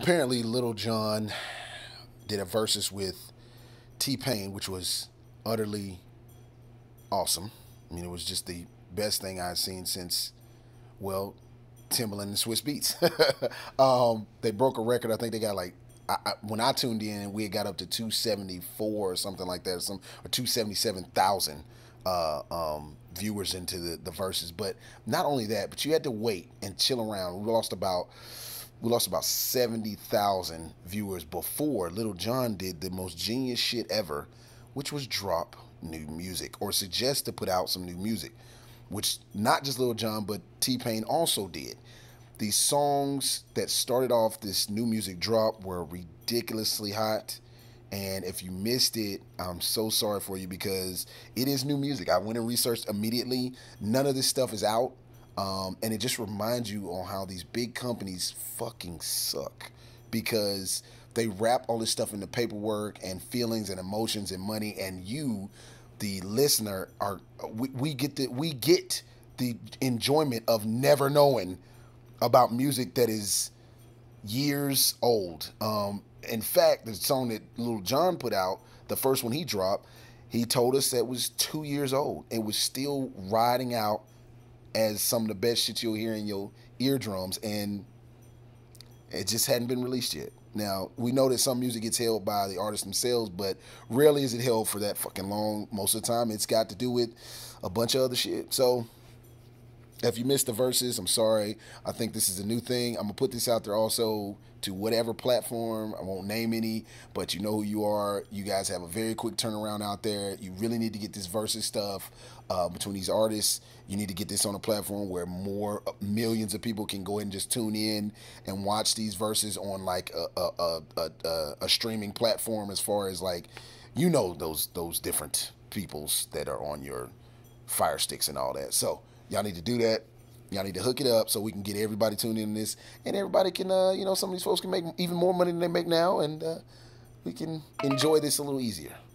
apparently Little John did a versus with T Pain, which was utterly awesome. I mean, it was just the best thing I've seen since, well, Timbaland and Swiss Beats. um, they broke a record. I think they got like I, I, when I tuned in, we got up to 274 or something like that, or some or 277,000 uh, um, viewers into the the verses. But not only that, but you had to wait and chill around. We lost about we lost about 70,000 viewers before Little John did the most genius shit ever, which was drop new music or suggest to put out some new music, which not just Little John, but T Pain also did. These songs that started off this new music drop were ridiculously hot. And if you missed it, I'm so sorry for you because it is new music. I went and researched immediately. None of this stuff is out um, and it just reminds you on how these big companies fucking suck because they wrap all this stuff in the paperwork and feelings and emotions and money and you the listener are we, we get the we get the enjoyment of never knowing about music that is years old um, in fact the song that little john put out the first one he dropped he told us that was two years old and was still riding out as some of the best shit you'll hear in your eardrums, and it just hadn't been released yet. Now we know that some music gets held by the artists themselves, but rarely is it held for that fucking long. Most of the time, it's got to do with a bunch of other shit. So if you missed the verses, I'm sorry. I think this is a new thing. I'm gonna put this out there also to whatever platform. I won't name any, but you know who you are. You guys have a very quick turnaround out there. You really need to get this verses stuff uh, between these artists. You need to get this on a platform where more uh, millions of people can go ahead and just tune in and watch these verses on like a a, a, a, a streaming platform. As far as like, you know those those different peoples that are on your fire sticks and all that. So. Y'all need to do that. Y'all need to hook it up so we can get everybody tuned in this, and everybody can, uh, you know, some of these folks can make even more money than they make now, and uh, we can enjoy this a little easier.